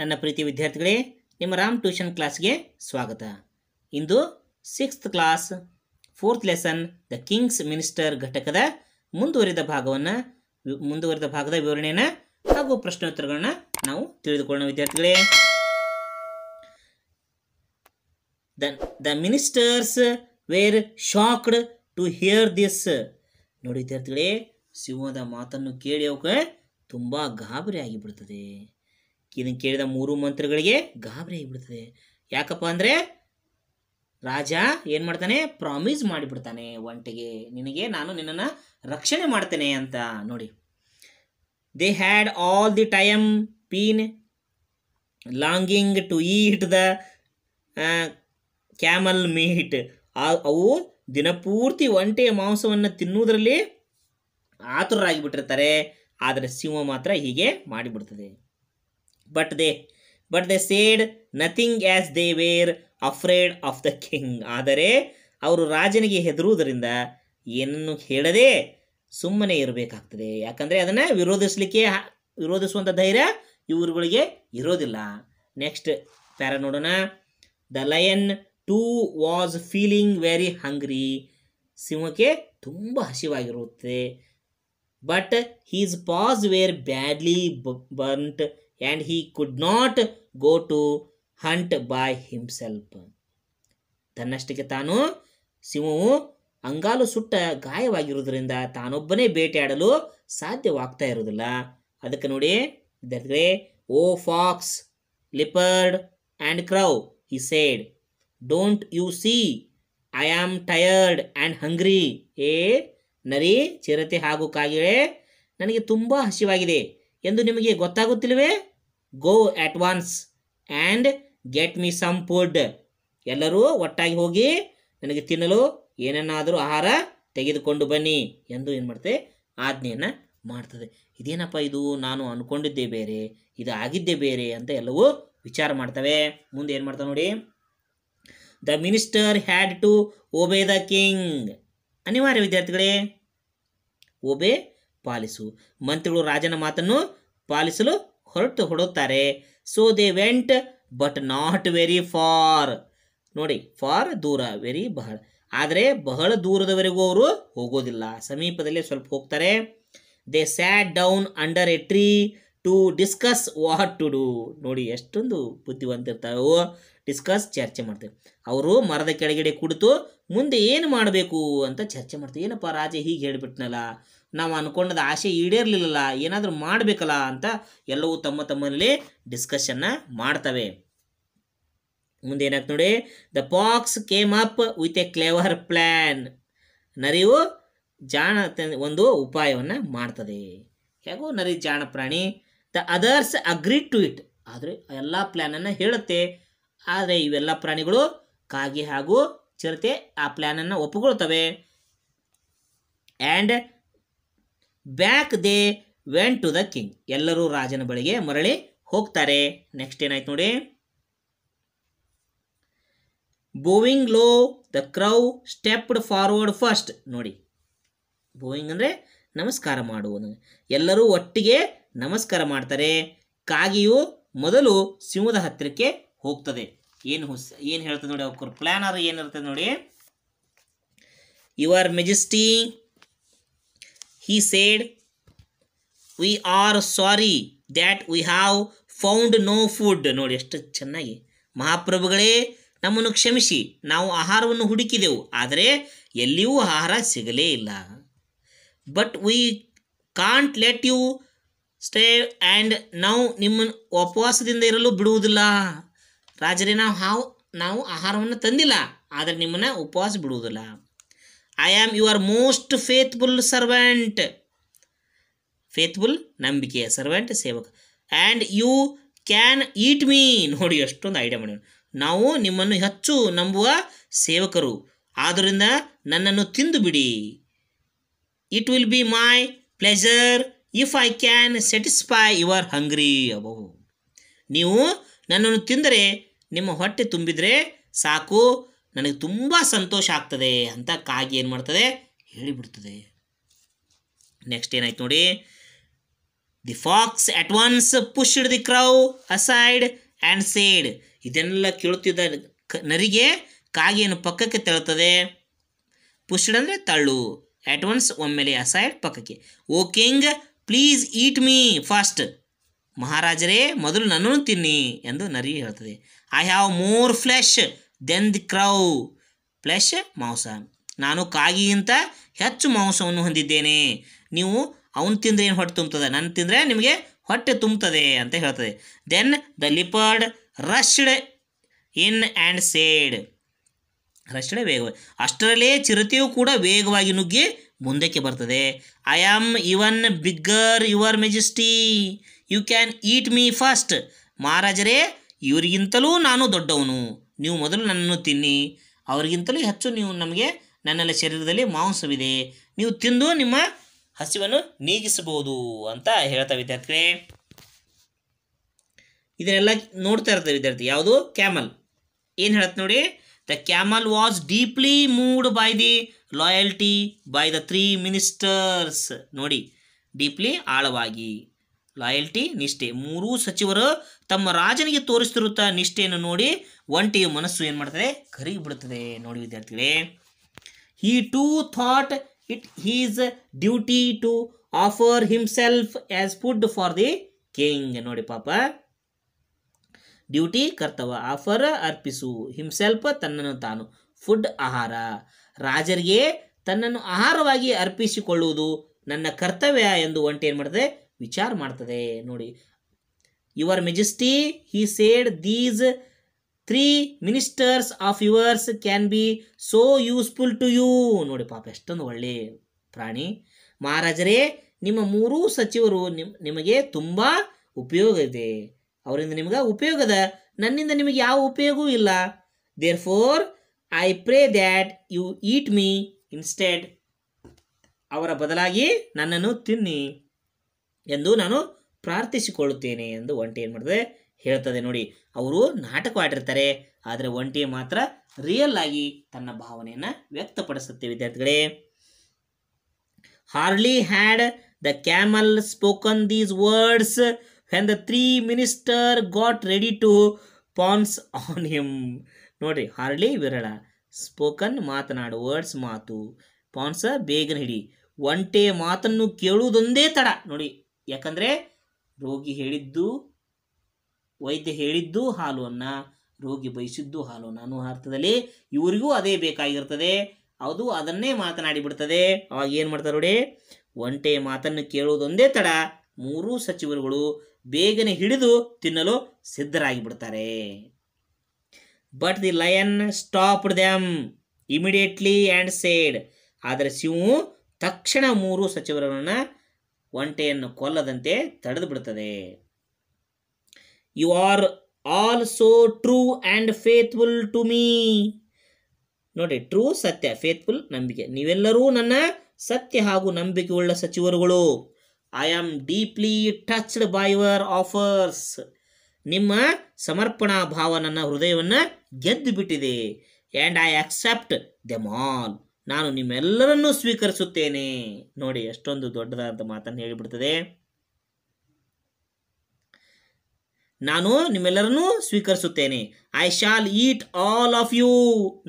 ನನ್ನ ಪ್ರೀತಿ ವಿದ್ಯಾರ್ಥಿಗಳೇ ನಿಮ್ಮ ರಾಮ್ ಟ್ಯೂಷನ್ ಕ್ಲಾಸ್ಗೆ ಸ್ವಾಗತ ಇಂದು sixth class fourth lesson the king's minister ಘಟಕದ ಮುಂದುವರಿದ ಭಾಗವನ್ನು ಮುಂದುವರಿದ ಭಾಗದ ವಿವರಣೆಯನ್ನು ಹಾಗೂ ಪ್ರಶ್ನೋತ್ತರಗಳನ್ನ ನಾವು ತಿಳಿದುಕೊಳ್ಳೋಣ ವಿದ್ಯಾರ್ಥಿಗಳೇ the the ministers were shocked to hear this ನೋಡಿ ವಿದ್ಯಾರ್ಥಿಗಳೇ ಸಿಂಹದ ಮಾತನ್ನು ಕೇಳಿ ಅವಕ್ಕೆ ತುಂಬ ಗಾಬರಿ ಆಗಿಬಿಡ್ತದೆ ಇದನ್ನು ಕೇಳಿದ ಮೂರು ಮಂತ್ರಿಗಳಿಗೆ ಗಾಬರಿ ಆಗಿಬಿಡ್ತದೆ ಯಾಕಪ್ಪ ಅಂದರೆ ರಾಜ ಏನು ಮಾಡ್ತಾನೆ ಪ್ರಾಮಿಸ್ ಮಾಡಿಬಿಡ್ತಾನೆ ಒಂಟಿಗೆ ನಿನಗೆ ನಾನು ನಿನ್ನನ್ನು ರಕ್ಷಣೆ ಮಾಡ್ತೇನೆ ಅಂತ ನೋಡಿ they had all the time been longing to eat the camel meat ಅವು ದಿನಪೂರ್ತಿ ಒಂಟೆಯ ಮಾಂಸವನ್ನು ತಿನ್ನುವುದರಲ್ಲಿ ಆತುರರಾಗಿಬಿಟ್ಟಿರ್ತಾರೆ ಆದರೆ ಸಿಂಹ ಮಾತ್ರ ಹೀಗೆ ಮಾಡಿಬಿಡ್ತದೆ but they but they said nothing as they were afraid of the king ಆದರೆ ಅವರು ರಾಜನಿಗೆ ಹೆದರುವುದರಿಂದ ಏನನ್ನು ಹೇಳದೆ ಸುಮ್ಮನೆ ಇರಬೇಕಾಗ್ತದೆ ಯಾಕಂದರೆ ಅದನ್ನು ವಿರೋಧಿಸಲಿಕ್ಕೆ ವಿರೋಧಿಸುವಂಥ ಧೈರ್ಯ ಇವರುಗಳಿಗೆ ಇರೋದಿಲ್ಲ ನೆಕ್ಸ್ಟ್ ಪ್ಯಾರ ನೋಡೋಣ the lion too was feeling very hungry ಸಿಂಹಕ್ಕೆ ತುಂಬ ಹಸಿವಾಗಿರುತ್ತೆ but his paws were badly burnt and he could not go to hunt by himself ತನ್ನಷ್ಟಕ್ಕೆ ತಾನು ಸಿಂಹವು ಅಂಗಾಲು ಸುಟ್ಟ ಗಾಯವಾಗಿರುವುದರಿಂದ ತಾನೊಬ್ಬನೇ ಬೇಟೆಯಾಡಲು ಸಾಧ್ಯವಾಗ್ತಾ ಇರೋದಿಲ್ಲ ಅದಕ್ಕೆ ನೋಡಿ ವಿದ್ಯಾರ್ಥಿಗಳೇ O fox leopard and crow he said don't you see I am tired and hungry ಏ ನರಿ ಚಿರತೆ ಹಾಗೂ ಕಾಗಿಳೆ ನನಗೆ ತುಂಬ ಹಸಿವಾಗಿದೆ ಎಂದು ನಿಮಗೆ ಗೊತ್ತಾಗುತ್ತಿಲ್ವೇ go out and get me some food ಎಲ್ಲರೂ ಒಟ್ಟಾಗಿ ಹೋಗಿ ನನಗೆ ತಿನ್ನಲು ಏನನ್ನಾದರೂ ಆಹಾರ ತೆಗೆದುಕೊಂಡು ಬನ್ನಿ ಎಂದು ಏನು ಮಾಡುತ್ತೆ ಆಜ್ಞೆಯನ್ನು ಮಾಡ್ತದೆ ಇದೇನಪ್ಪ ಇದು ನಾನು ಅಂದ್ಕೊಂಡಿದ್ದೆ ಬೇರೆ ಇದು ಆಗಿದ್ದೇ ಬೇರೆ ಅಂತ ಎಲ್ಲವೂ ವಿಚಾರ ಮಾಡ್ತವೆ ಮುಂದೆ ಏನು ಮಾಡ್ತಾವೆ ನೋಡಿ the minister had to obey the king ಅನಿವಾರ್ಯ ವಿದ್ಯಾರ್ಥಿಗಳೇ ಓಬೆ ಪಾಲಿಸು ಮಂತ್ರಿಗಳು ರಾಜನ ಮಾತನ್ನು ಪಾಲಿಸಲು ಹೊರಟು ಹೊಡುತ್ತಾರೆ so they went but not very far ನೋಡಿ ಫಾರ್ ದೂರ ವೆರಿ ಬಹಳ ಆದರೆ ಬಹಳ ದೂರದವರೆಗೂ ಅವರು ಹೋಗೋದಿಲ್ಲ ಸಮೀಪದಲ್ಲೇ ಸ್ವಲ್ಪ ಹೋಗ್ತಾರೆ they sat down under a tree to discuss what to do ನೋಡಿ ಎಷ್ಟೊಂದು ಬುದ್ಧಿವಂತಿರ್ತಾವೆ ಡಿಸ್ಕಸ್ ಚರ್ಚೆ ಮಾಡ್ತೇವೆ ಅವರು ಮರದ ಕೆಳಗಡೆ ಕುಡಿತು ಮುಂದೆ ಏನು ಮಾಡಬೇಕು ಅಂತ ಚರ್ಚೆ ಮಾಡ್ತೇವೆ ಏನಪ್ಪ ರಾಜ ಹೀಗೆ ಹೇಳಿಬಿಟ್ನಲ್ಲ ನಾವು ಅನ್ಕೊಂಡದ ಆಸೆ ಈಡೇರ್ಲಿಲ್ಲಲ್ಲ ಏನಾದರೂ ಮಾಡಬೇಕಲ್ಲ ಅಂತ ಎಲ್ಲವೂ ತಮ್ಮ ತಮ್ಮಲ್ಲಿ ಡಿಸ್ಕಷನ್ನ ಮಾಡ್ತವೆ ಏನಾಗ್ತದೆ ನೋಡಿ the fox came up with a clever plan ನರಿವು ಜಾಣ ಒಂದು ಉಪಾಯವನ್ನು ಮಾಡ್ತದೆ ಹೇಗೋ ನರಿ ಜಾಣ ಪ್ರಾಣಿ the others agree to it ಆದರೆ ಎಲ್ಲ ಪ್ಲ್ಯಾನನ್ನು ಹೇಳುತ್ತೆ ಆದರೆ ಇವೆಲ್ಲ ಪ್ರಾಣಿಗಳು ಕಾಗಿ ಹಾಗೂ ಚಿರತೆ ಆ ಪ್ಲ್ಯಾನನ್ನು ಒಪ್ಪಿಕೊಳ್ತವೆ and back they went to the king ಎಲ್ಲರೂ ರಾಜನ ಬಳಿಗೆ ಮರಳಿ ಹೋಗ್ತಾರೆ ನೆಕ್ಸ್ಟ್ ಏನಾಯ್ತು ನೋಡಿ bowing low the crow stepped forward first ನೋಡಿ ಬೋವಿಂಗ್ ಅಂದರೆ ನಮಸ್ಕಾರ ಮಾಡುವುದು ಎಲ್ಲರೂ ಒಟ್ಟಿಗೆ ನಮಸ್ಕಾರ ಮಾಡ್ತಾರೆ ಕಾಗಿಯು ಮೊದಲು ಸಿಂಹದ ಹತ್ತಿರಕ್ಕೆ ಹೋಗ್ತದೆ ಏನು ಹೊಸ ಏನು ಹೇಳ್ತದೆ ನೋಡಿ ಅವ್ರ ಪ್ಲ್ಯಾನರ್ ಆದ್ರೆ ಏನಿರ್ತದೆ ನೋಡಿ your majesty he said we are sorry that we have found no food ನೋಡಿ ಎಷ್ಟು ಚೆನ್ನಾಗಿ ಮಹಾಪ್ರಭುಗಳೇ ನಮ್ಮನ್ನು ಕ್ಷಮಿಸಿ ನಾವು ಆಹಾರವನ್ನು ಹುಡುಕಿದೆವು ಆದರೆ ಎಲ್ಲಿಯೂ ಆಹಾರ ಸಿಗಲೇ ಇಲ್ಲ but we can't let you stay and ನಾವು ನಿಮ್ಮನ್ನು ಉಪವಾಸದಿಂದ ಇರಲು ಬಿಡುವುದಿಲ್ಲ ರಾಜರೇ ನಾವು ಹಾವು ನಾವು ಆಹಾರವನ್ನು ತಂದಿಲ್ಲ ಆದರೆ ನಿಮ್ಮನ್ನು ಉಪವಾಸ ಬಿಡುವುದಿಲ್ಲ I am your most faithful servant faithful ನಂಬಿಕೆಯ ಸರ್ವೆಂಟ್ ಸೇವಕ and you can eat me ನೋಡಿ ಅಷ್ಟೊಂದು ಐಡಿಯಾ ಮಾಡೋಣ ನಾವು ನಿಮ್ಮನ್ನು ಹೆಚ್ಚು ನಂಬುವ ಸೇವಕರು ಆದ್ದರಿಂದ ನನ್ನನ್ನು ತಿಂದು ಬಿಡಿ it will be my pleasure if I can satisfy your hungry ಅಬಹು ನೀವು ನನ್ನನ್ನು ತಿಂದರೆ ನಿಮ್ಮ ಹೊಟ್ಟೆ ತುಂಬಿದರೆ ಸಾಕು ನನಗೆ ತುಂಬ ಸಂತೋಷ ಆಗ್ತದೆ ಅಂತ ಕಾಗಿ ಏನು ಮಾಡ್ತದೆ ಹೇಳಿಬಿಡ್ತದೆ ನೆಕ್ಸ್ಟ್ ಏನಾಯ್ತು ನೋಡಿ the fox at once pushed the crow aside and said ಇದೆಲ್ಲ ಕೇಳುತ್ತಿದ್ದ ನರಿಗೆ ಕಾಗಿಯನ್ನು ಪಕ್ಕಕ್ಕೆ ತಳ್ಳುತ್ತದೆ ಪುಷ್ಡ್ ಅಂದರೆ ತಳ್ಳು ಅಟ್ ಒನ್ಸ್ ಒಮ್ಮೆಲೆ ಅಸೈಡ್ ಪಕ್ಕಕ್ಕೆ O king please eat me first ಮಹಾರಾಜರೇ ಮೊದಲು ನನ್ನನ್ನು ತಿನ್ನಿ ಎಂದು ನರಿ ಹೇಳ್ತದೆ I have more flesh than the crow plus ಮಾಂಸ ನಾನು ಕಾಗಿಗಿಂತ ಹೆಚ್ಚು ಮಾಂಸವನ್ನು ಹೊಂದಿದ್ದೇನೆ ನೀವು ಅವನು ತಿಂದರೆ ಏನು ಹೊಟ್ಟೆ ತುಂಬುತ್ತದೆ ನನ್ನ ತಿಂದರೆ ನಿಮಗೆ ಹೊಟ್ಟೆ ತುಂಬುತ್ತದೆ ಅಂತ ಹೇಳ್ತದೆ then the leopard rushed in and said rushed ವೇಗವ ಅಷ್ಟರಲ್ಲೇ ಚಿರತೆಯು ಕೂಡ ವೇಗವಾಗಿ ನುಗ್ಗಿ ಮುಂದಕ್ಕೆ ಬರ್ತದೆ I am even bigger your majesty you can eat me first ಮಹಾರಾಜರೇ ಇವರಿಗಿಂತಲೂ ನಾನು ದೊಡ್ಡವನು ನೀವು ಮೊದಲು ನನ್ನನ್ನು ತಿನ್ನಿ ಅವರಿಗಿಂತಲೂ ಹೆಚ್ಚು ನೀವು ನಮಗೆ ನನ್ನೆಲ್ಲ ಶರೀರದಲ್ಲಿ ಮಾಂಸವಿದೆ ನೀವು ತಿಂದು ನಿಮ್ಮ ಹಸಿವನ್ನು ನೀಗಿಸಬಹುದು ಅಂತ ಹೇಳ್ತಾ ವಿದ್ಯಾರ್ಥಿ ಇದನ್ನೆಲ್ಲ ನೋಡ್ತಾ ಇರ್ತಾರೆ ವಿದ್ಯಾರ್ಥಿ ಯಾವುದು ಕ್ಯಾಮಲ್ ಏನು ಹೇಳತ್ತೆ ನೋಡಿ the camel was deeply moved by the loyalty by the three ministers ನೋಡಿ ಡೀಪ್ಲಿ ಆಳವಾಗಿ ಲಾಯಲ್ಟಿ ನಿಷ್ಠೆ ಮೂರೂ ಸಚಿವರು ತಮ್ಮ ರಾಜನಿಗೆ ತೋರಿಸ್ತಿರುತ್ತಾ ನಿಷ್ಠೆಯನ್ನು ನೋಡಿ ಒಂಟಿಯ ಮನಸ್ಸು ಏನು ಮಾಡ್ತದೆ ಕರಿ ಬಿಡುತ್ತದೆ ನೋಡಿ ವಿದ್ಯಾರ್ಥಿಗಳೇ he too thought it his duty to offer himself as food for the king ನೋಡಿ ಪಾಪ ಡ್ಯೂಟಿ ಕರ್ತವ್ಯ ಆಫರ್ ಅರ್ಪಿಸು ಹಿಮ್ಸೆಲ್ಫ್ ತನ್ನನ್ನು ತಾನು ಫುಡ್ ಆಹಾರ ರಾಜರಿಗೆ ತನ್ನನ್ನು ಆಹಾರವಾಗಿ ಅರ್ಪಿಸಿಕೊಳ್ಳುವುದು ನನ್ನ ಕರ್ತವ್ಯ ಎಂದು ಒಂಟಿ ಏನು ಮಾಡ್ತದೆ ವಿಚಾರ ಮಾಡ್ತದೆ ನೋಡಿ your majesty he said these three ministers of yours can be so useful to you ನೋಡಿ ಪಾಪ ಎಷ್ಟೊಂದು ಒಳ್ಳೆ ಪ್ರಾಣಿ ಮಹಾರಾಜರೇ ನಿಮ್ಮ ಮೂರೂ ಸಚಿವರು ನಿಮ್ ನಿಮಗೆ ತುಂಬ ಉಪಯೋಗ ಇದೆ ಅವರಿಂದ ನಿಮಗೆ ಉಪಯೋಗದ ನನ್ನಿಂದ ನಿಮಗೆ ಯಾವ ಉಪಯೋಗವೂ ಇಲ್ಲ therefore I pray that you eat me instead ಅವರ ಬದಲಾಗಿ ನನ್ನನ್ನು ತಿನ್ನಿ ಎಂದು ನಾನು ಪ್ರಾರ್ಥಿಸಿಕೊಳ್ಳುತ್ತೇನೆ ಎಂದು ಒಂಟಿ ಏನು ಮಾಡಿದೆ ಹೇಳ್ತದೆ ನೋಡಿ ಅವರು ನಾಟಕವಾಡಿರ್ತಾರೆ ಆದರೆ ಒಂಟಿ ಮಾತ್ರ ರಿಯಲ್ ಆಗಿ ತನ್ನ ಭಾವನೆಯನ್ನು ವ್ಯಕ್ತಪಡಿಸುತ್ತೆ ವಿದ್ಯಾರ್ಥಿಗಳೇ ಹಾರ್ಲಿ had the camel spoken these words when the three minister got ready to pounce on him ನೋಡಿರಿ ಹಾರ್ಲಿ ವಿರಳ ಸ್ಪೋಕನ್ ಮಾತನಾಡು ವರ್ಡ್ಸ್ ಮಾತು ಪಾನ್ಸ ಬೇಗನೆ ಹಿಡಿ ಒಂಟೆ ಮಾತನ್ನು ಕೇಳುವುದೊಂದೇ ತಡ ನೋಡಿ ಯಾಕಂದರೆ ರೋಗಿ ಹೇಳಿದ್ದು ವೈದ್ಯ ಹೇಳಿದ್ದು ಹಾಲು ಅನ್ನ ರೋಗಿ ಬಯಸಿದ್ದು ಹಾಲು ನಾನು ಅರ್ಥದಲ್ಲಿ ಇವರಿಗೂ ಅದೇ ಬೇಕಾಗಿರ್ತದೆ ಅದು ಅದನ್ನೇ ಮಾತನಾಡಿ ಬಿಡ್ತದೆ ಅವಾಗ ಏನು ಮಾಡ್ತಾರೆ ನೋಡಿ ಒಂಟೆ ಮಾತನ್ನು ಕೇಳುವುದೊಂದೇ ತಡ ಮೂರೂ ಸಚಿವರುಗಳು ಬೇಗನೆ ಹಿಡಿದು ತಿನ್ನಲು ಸಿದ್ಧರಾಗಿ ಬಿಡ್ತಾರೆ but the lion stop them immediately and said ಆದರೆ ಸಿಂಹು ತಕ್ಷಣ ಮೂರು ಸಚಿವರನ್ನು ಒಂಟೆಯನ್ನು ಕೊಲ್ಲದಂತೆ ತಡೆದು ಬಿಡುತ್ತದೆ you are also true and faithful to me ನೋಡಿ ಟ್ರೂ ಸತ್ಯ ಫೇತ್ಫುಲ್ ನಂಬಿಕೆ ನೀವೆಲ್ಲರೂ ನನ್ನ ಸತ್ಯ ಹಾಗೂ ಉಳ್ಳ ಸಚಿವರುಗಳು I am deeply touched by your offers ನಿಮ್ಮ ಸಮರ್ಪಣಾ ಭಾವ ನನ್ನ ಹೃದಯವನ್ನು ಗೆದ್ದು ಬಿಟ್ಟಿದೆ and I accept them all ನಾನು ನಿಮ್ಮೆಲ್ಲರನ್ನೂ ಸ್ವೀಕರಿಸುತ್ತೇನೆ ನೋಡಿ ಎಷ್ಟೊಂದು ದೊಡ್ಡದಾದ ಮಾತನ್ನು ಹೇಳಿಬಿಡ್ತದೆ ನಾನು ನಿಮ್ಮೆಲ್ಲರನ್ನೂ ಸ್ವೀಕರಿಸುತ್ತೇನೆ I shall eat all of you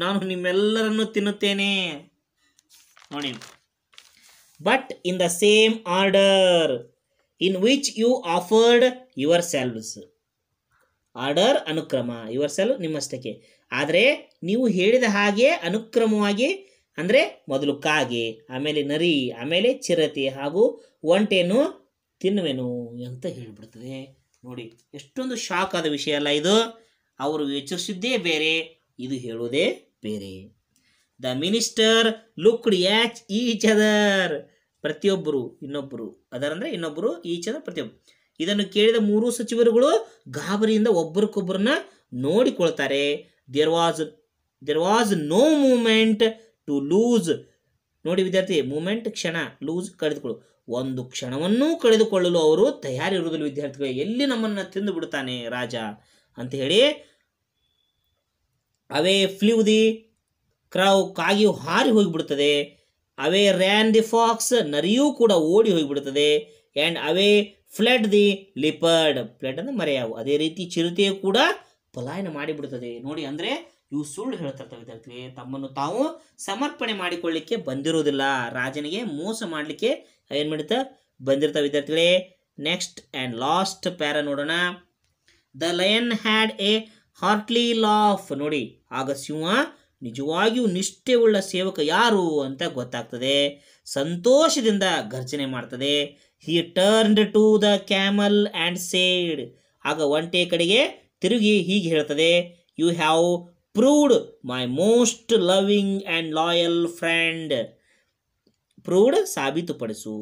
ನಾನು ನಿಮ್ಮೆಲ್ಲರನ್ನೂ ತಿನ್ನುತ್ತೇನೆ ನೋಡಿ but in the same order in which you offered yourselves order ಅನುಕ್ರಮ ಯುವರ್ ಸೆಲ್ ನಿಮ್ಮಷ್ಟಕ್ಕೆ ಆದರೆ ನೀವು ಹೇಳಿದ ಹಾಗೆ ಅನುಕ್ರಮವಾಗಿ ಅಂದರೆ ಮೊದಲು ಕಾಗೆ ಆಮೇಲೆ ನರಿ ಆಮೇಲೆ ಚಿರತೆ ಹಾಗೂ ಒಂಟೆಯನ್ನು ತಿನ್ನುವೆನು ಅಂತ ಹೇಳಿಬಿಡ್ತದೆ ನೋಡಿ ಎಷ್ಟೊಂದು ಶಾಕ್ ಆದ ವಿಷಯ ಅಲ್ಲ ಇದು ಅವರು ಯೋಚಿಸಿದ್ದೇ ಬೇರೆ ಇದು ಹೇಳೋದೇ ಬೇರೆ the minister looked at each other ಪ್ರತಿಯೊಬ್ಬರು ಇನ್ನೊಬ್ಬರು ಅದರಂದ್ರೆ ಇನ್ನೊಬ್ಬರು ಈಚ್ ಅದರ್ ಪ್ರತಿಯೊಬ್ಬರು ಇದನ್ನು ಕೇಳಿದ ಮೂರು ಸಚಿವರುಗಳು ಗಾಬರಿಯಿಂದ ಒಬ್ಬರಿಗೊಬ್ಬರನ್ನ ನೋಡಿಕೊಳ್ತಾರೆ there was there was no moment to lose ನೋಡಿ ವಿದ್ಯಾರ್ಥಿ ಮೂಮೆಂಟ್ ಕ್ಷಣ ಲೂಸ್ ಕಳೆದುಕೊಳ್ಳು ಒಂದು ಕ್ಷಣವನ್ನೂ ಕಳೆದುಕೊಳ್ಳಲು ಅವರು ತಯಾರಿರುವುದಿಲ್ಲ ವಿದ್ಯಾರ್ಥಿಗಳು ಎಲ್ಲಿ ನಮ್ಮನ್ನು ತಿಂದು ಬಿಡುತ್ತಾನೆ ರಾಜ ಅಂತ ಹೇಳಿ ಅವೇ ಫ್ಲೂ ದಿ ಕ್ರೌ ಕಾಗಿ ಹಾರಿ ಹೋಗಿಬಿಡುತ್ತದೆ ಅವೇ ರ್ಯಾನ್ ದಿ ಫಾಕ್ಸ್ ನರಿಯೂ ಕೂಡ ಓಡಿ ಹೋಗಿಬಿಡುತ್ತದೆ ಆ್ಯಂಡ್ ಅವೇ ಫ್ಲೆಡ್ ದಿ ಲಿಪರ್ಡ್ ಫ್ಲೆಡ್ ಅಂದ್ರೆ ಮರೆಯಾವು ಅದೇ ರೀತಿ ಚಿರತೆಯು ಕೂಡ ಪಲಾಯನ ಮಾಡಿಬಿಡುತ್ತದೆ ನೋಡಿ ಅಂದರೆ ಇವು ಸುಳ್ಳು ಹೇಳ್ತ ವಿದ್ಯಾರ್ಥಿಗಳೇ ತಮ್ಮನ್ನು ತಾವು ಸಮರ್ಪಣೆ ಮಾಡಿಕೊಳ್ಳಿಕ್ಕೆ ಬಂದಿರೋದಿಲ್ಲ ರಾಜನಿಗೆ ಮೋಸ ಮಾಡಲಿಕ್ಕೆ ಏನು ಮಾಡುತ್ತೆ ಬಂದಿರ್ತಾವೆ ವಿದ್ಯಾರ್ಥಿಗಳೇ ನೆಕ್ಸ್ಟ್ ಅಂಡ್ ಲಾಸ್ಟ್ ಪ್ಯಾರ ನೋಡೋಣ the lion had a hearty laugh ನೋಡಿ ಆಗ ಸಿಂಹ ನಿಜವಾಗಿಯೂ ಉಳ್ಳ ಸೇವಕ ಯಾರು ಅಂತ ಗೊತ್ತಾಗ್ತದೆ ಸಂತೋಷದಿಂದ ಘರ್ಜನೆ ಮಾಡ್ತದೆ he turned to the camel and said ಆಗ ಒಂಟೆ ಕಡೆಗೆ ತಿರುಗಿ ಹೀಗೆ ಹೇಳ್ತದೆ you have proved my most loving and loyal friend proved ಸಾಬೀತುಪಡಿಸು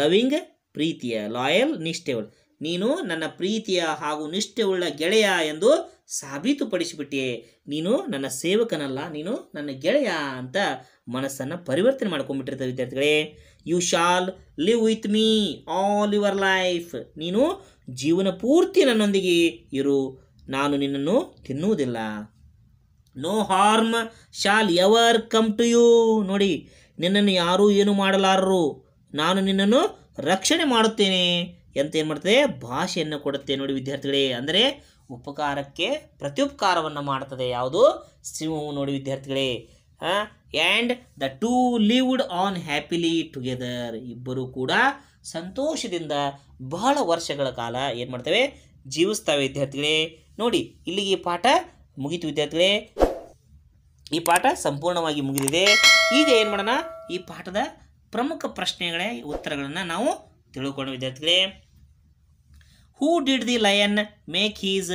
ಲವಿಂಗ್ ಪ್ರೀತಿಯ ಲಾಯಲ್ ನಿಷ್ಠೆವುಡ್ ನೀನು ನನ್ನ ಪ್ರೀತಿಯ ಹಾಗೂ ನಿಷ್ಠೆವುಳ್ಳ ಗೆಳೆಯ ಎಂದು ಸಾಬೀತುಪಡಿಸಿಬಿಟ್ಟೆ ನೀನು ನನ್ನ ಸೇವಕನಲ್ಲ ನೀನು ನನ್ನ ಗೆಳೆಯ ಅಂತ ಮನಸ್ಸನ್ನು ಪರಿವರ್ತನೆ ಮಾಡ್ಕೊಂಡ್ಬಿಟ್ಟಿರ್ತ ವಿದ್ಯಾರ್ಥಿಗಳೇ you shall live with me all your life ನೀನು ಜೀವನ ಪೂರ್ತಿ ನನ್ನೊಂದಿಗೆ ಇರು ನಾನು ನಿನ್ನನ್ನು ತಿನ್ನುವುದಿಲ್ಲ no harm shall ever come to you ನೋಡಿ ನಿನ್ನನ್ನು ಯಾರೂ ಏನು ಮಾಡಲಾರರು ನಾನು ನಿನ್ನನ್ನು ರಕ್ಷಣೆ ಮಾಡುತ್ತೇನೆ ಅಂತ ಏನು ಮಾಡ್ತದೆ ಭಾಷೆಯನ್ನು ಕೊಡುತ್ತೆ ನೋಡಿ ವಿದ್ಯಾರ್ಥಿಗಳೇ ಅಂದರೆ ಉಪಕಾರಕ್ಕೆ ಪ್ರತ್ಯುಪಕಾರವನ್ನು ಮಾಡ್ತದೆ ಯಾವುದು ಸಿಂಹವು ನೋಡಿ ವಿದ್ಯಾರ್ಥಿಗಳೇ and the two lived on happily together ಇಬ್ಬರೂ ಕೂಡ ಸಂತೋಷದಿಂದ ಬಹಳ ವರ್ಷಗಳ ಕಾಲ ಏನು ಮಾಡ್ತವೆ ಜೀವಿಸ್ತವೆ ವಿದ್ಯಾರ್ಥಿಗಳೇ ನೋಡಿ ಇಲ್ಲಿಗೆ ಈ ಪಾಠ ಮುಗಿತು ವಿದ್ಯಾರ್ಥಿಗಳೇ ಈ ಪಾಠ ಸಂಪೂರ್ಣವಾಗಿ ಮುಗಿದಿದೆ ಈಗ ಏನು ಮಾಡೋಣ ಈ ಪಾಠದ ಪ್ರಮುಖ ಪ್ರಶ್ನೆಗಳೇ ಉತ್ತರಗಳನ್ನು ನಾವು ತಿಳ್ಕೊಂಡು ವಿದ್ಯಾರ್ಥಿಗಳೇ who did the lion make his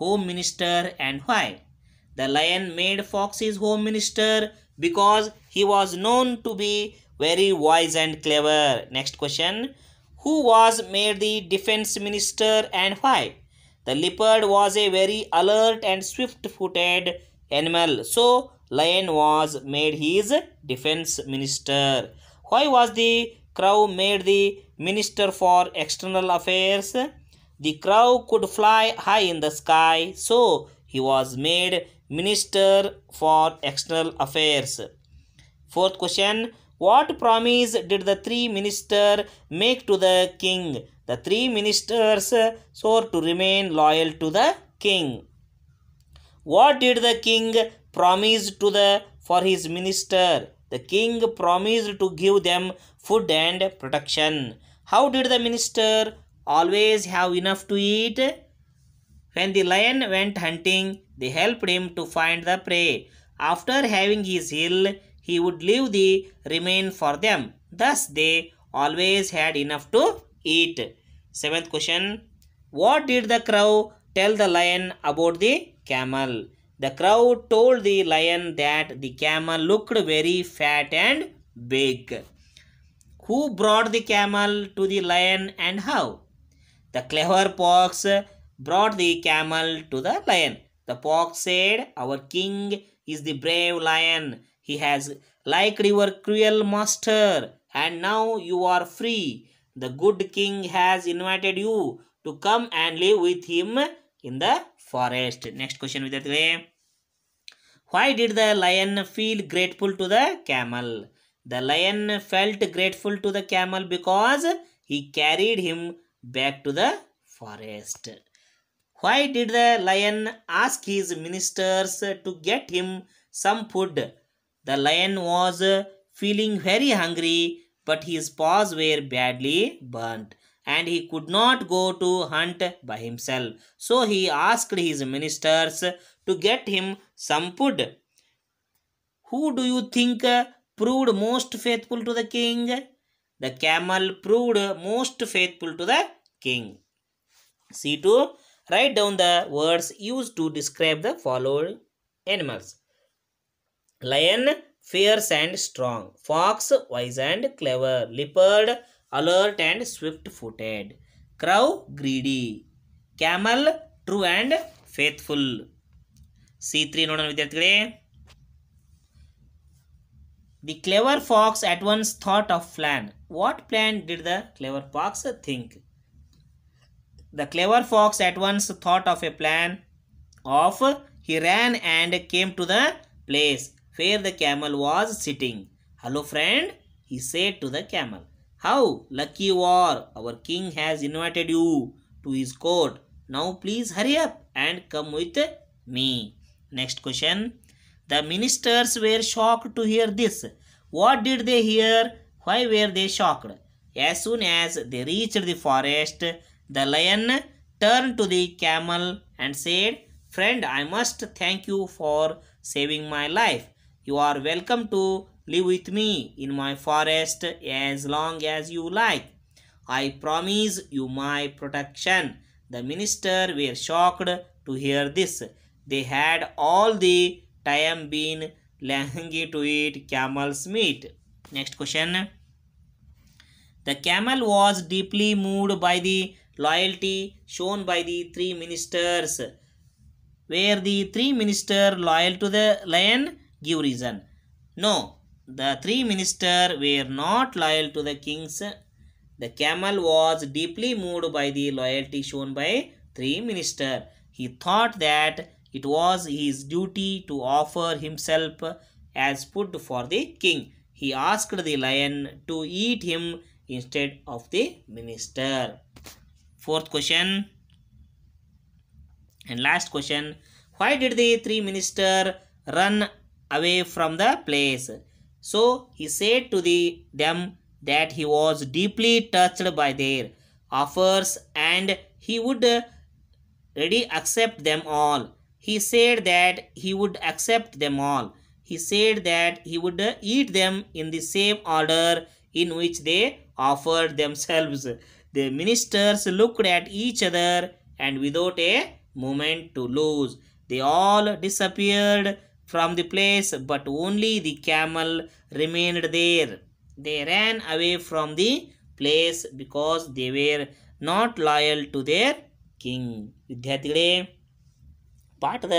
home minister and why the lion made fox his home minister because he was known to be very wise and clever next question who was made the defence minister and why the leopard was a very alert and swift footed animal so lion was made his defense minister. Why was the crow made the minister for external affairs? The crow could fly high in the sky, so he was made minister for external affairs. Fourth question What promise did the three ministers make to the king? The three ministers swore to remain loyal to the king. What did the king promised to the for his minister. The king promised to give them food and protection. How did the minister always have enough to eat? When the lion went hunting, they helped him to find the prey. After having his fill, he would leave the remain for them. Thus, they always had enough to eat. Seventh question What did the crow tell the lion about the camel? The crowd told the lion that the camel looked very fat and big. Who brought the camel to the lion and how? The clever fox brought the camel to the lion. The fox said, Our king is the brave lion. He has liked your cruel master, and now you are free. The good king has invited you to come and live with him in the forest next question with way. why did the lion feel grateful to the camel the lion felt grateful to the camel because he carried him back to the forest why did the lion ask his ministers to get him some food the lion was feeling very hungry but his paws were badly burnt and he could not go to hunt by himself. So he asked his ministers to get him some food. Who do you think proved most faithful to the king? The camel proved most faithful to the king. See to write down the words used to describe the following animals. Lion, fierce and strong. Fox, wise and clever. Leopard, alert and swift footed crow greedy camel true and faithful c3 nodana vidyarthigale the clever fox at once thought of plan what plan did the clever fox think the clever fox at once thought of a plan of he ran and came to the place where the camel was sitting hello friend he said to the camel how lucky you are! Our king has invited you to his court. Now please hurry up and come with me. Next question. The ministers were shocked to hear this. What did they hear? Why were they shocked? As soon as they reached the forest, the lion turned to the camel and said, Friend, I must thank you for saving my life. You are welcome to Live with me in my forest as long as you like. I promise you my protection. The minister were shocked to hear this. They had all the time been longing to eat camel's meat. Next question. The camel was deeply moved by the loyalty shown by the three ministers. Were the three ministers loyal to the lion? Give reason. No, the three ministers were not loyal to the kings. The camel was deeply moved by the loyalty shown by three ministers. He thought that it was his duty to offer himself as food for the king. He asked the lion to eat him instead of the minister. Fourth question and last question. Why did the three ministers run away from the place? So he said to the, them that he was deeply touched by their offers and he would ready accept them all. He said that he would accept them all. He said that he would eat them in the same order in which they offered themselves. The ministers looked at each other and without a moment to lose. They all disappeared from the place, but only the camel remained there. They ran away from the place because they were not loyal to their king ವಿದ್ಯಾರ್ಥಿಗಳೇ ಪಾಠದ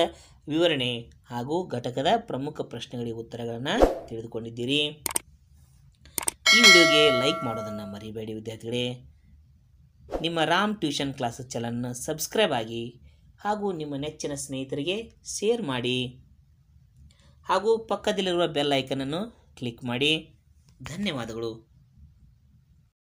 ವಿವರಣೆ ಹಾಗೂ ಘಟಕದ ಪ್ರಮುಖ ಪ್ರಶ್ನೆಗಳಿಗೆ ಉತ್ತರಗಳನ್ನು ತಿಳಿದುಕೊಂಡಿದ್ದೀರಿ ಈ ವಿಡಿಯೋಗೆ ಲೈಕ್ ಮಾಡೋದನ್ನು ಮರಿಬೇಡಿ ವಿದ್ಯಾರ್ಥಿಗಳೇ ನಿಮ್ಮ ರಾಮ್ ಟ್ಯೂಷನ್ ಕ್ಲಾಸಸ್ ಚಾನಲ್ನ ಸಬ್ಸ್ಕ್ರೈಬ್ ಆಗಿ ಹಾಗೂ ನಿಮ್ಮ ನೆಚ್ಚಿನ ಸ್ನೇಹಿತರಿಗೆ ಶೇರ್ ಮಾಡಿ ಹಾಗೂ ಪಕ್ಕದಲ್ಲಿರುವ ಬೆಲ್ ಐಕನನ್ನು ಕ್ಲಿಕ್ ಮಾಡಿ ಧನ್ಯವಾದಗಳು